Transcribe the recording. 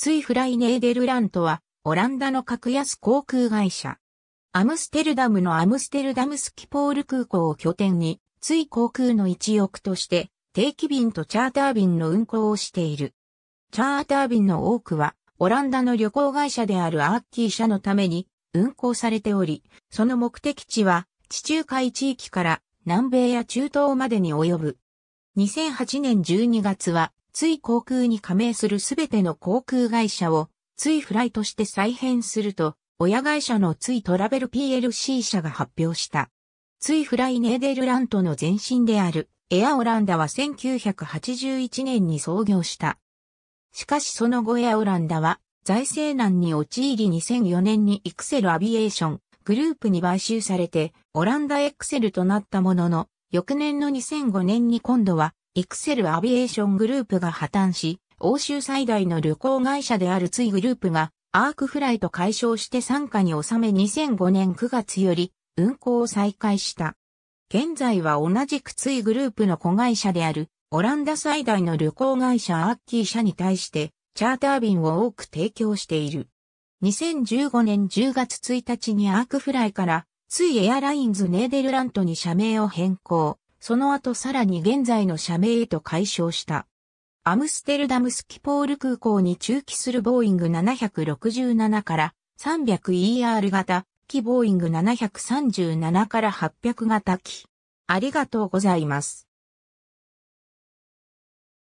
ツイフライネーデルラントは、オランダの格安航空会社。アムステルダムのアムステルダムスキポール空港を拠点に、ツイ航空の一翼として、定期便とチャーター便の運航をしている。チャーター便の多くは、オランダの旅行会社であるアーキー社のために運航されており、その目的地は、地中海地域から南米や中東までに及ぶ。2008年12月は、い航空に加盟するすべての航空会社を、いフライとして再編すると、親会社のいトラベル PLC 社が発表した。いフライネーデルラントの前身である、エアオランダは1981年に創業した。しかしその後エアオランダは、財政難に陥り2004年にエクセルアビエーショングループに買収されて、オランダエクセルとなったものの、翌年の2005年に今度はエクセルアビエーショングループが破綻し、欧州最大の旅行会社であるツイグループが、アークフライト解消して傘下に収め2005年9月より運行を再開した。現在は同じくツイグループの子会社であるオランダ最大の旅行会社アッキー社に対してチャーター便を多く提供している。2015年10月1日にアークフライからツイエアラインズネーデルラントに社名を変更。その後さらに現在の社名へと解消した。アムステルダムスキポール空港に駐機するボーイング767から 300ER 型、機ボーイング737から800型機。ありがとうございます。